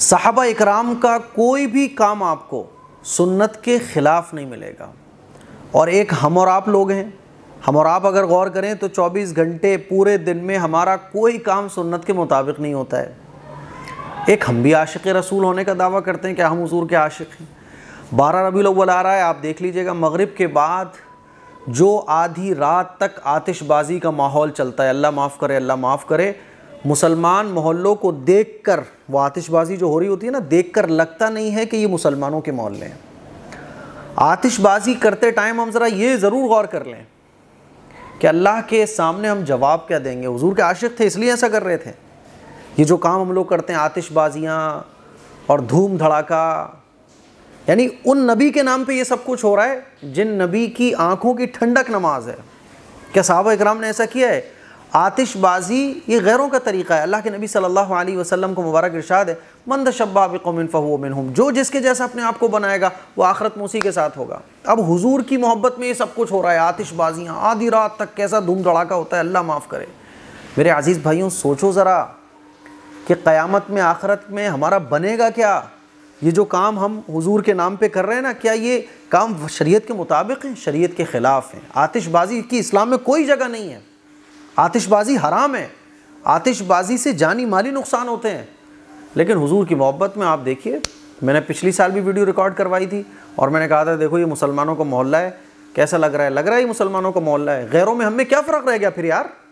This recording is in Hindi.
साहबा इकराम का कोई भी काम आपको सुन्नत के ख़िलाफ़ नहीं मिलेगा और एक हम और आप लोग हैं हम और आप अगर गौर करें तो 24 घंटे पूरे दिन में हमारा कोई काम सुन्नत के मुताबिक नहीं होता है एक हम भी आशिक रसूल होने का दावा करते हैं क्या हम हजूर के आशिक हैं बारह रबी अव्वल आ रहा है आप देख लीजिएगा मगरिब के बाद जो आधी रात तक आतिशबाज़ी का माहौल चलता है अल्लाह माफ़ करे अल्लाह माफ़ करे मुसलमान मोहल्लों को देखकर वो आतिशबाज़ी जो हो रही होती है ना देखकर लगता नहीं है कि ये मुसलमानों के मोहल्ले हैं आतिशबाज़ी करते टाइम हम ज़रा ये ज़रूर गौर कर लें कि अल्लाह के सामने हम जवाब क्या देंगे हुजूर के आशिक थे इसलिए ऐसा कर रहे थे ये जो काम हम लोग करते हैं आतिशबाजियाँ और धूम धड़ाका यानी उन नबी के नाम पे ये सब कुछ हो रहा है जिन नबी की आँखों की ठंडक नमाज है क्या साहब इकराम ने ऐसा किया है आतिशबाज़ी ये गैरों का तरीक़ा है अल्लाह के नबी सल्लल्लाहु अलैहि वसल्लम को मुबारक इरशाद है मंद शब्बा बिन फ़हू हम जो जिसके जैसा अपने आप को बनाएगा वो आखरत मोसी के साथ होगा अब हुजूर की मोहब्बत में ये सब कुछ हो रहा है आतिशबाजियाँ आधी रात तक कैसा धूम धड़ाका होता है अल्लाह माफ़ करे मेरे अज़ीज़ भाइयों सोचो ज़रा कि क़यामत में आखरत में हमारा बनेगा क्या ये जो काम हम हुजूर के नाम पे कर रहे हैं ना क्या ये काम शरीयत के मुताबिक हैं शरीयत के ख़िलाफ़ हैं आतिशबाज़ी की इस्लाम में कोई जगह नहीं है आतिशबाज़ी हराम है आतिशबाज़ी से जानी माली नुकसान होते हैं लेकिन हुजूर की मोहब्बत में आप देखिए मैंने पिछली साल भी वीडियो रिकॉर्ड करवाई थी और मैंने कहा था देखो ये मुसलमानों का मोहल्ला है कैसा लग रहा है लग रहा है ये मुसलमानों का मोहल्ला है गैरों में हमें क्या फ़र्क रह गया फिर यार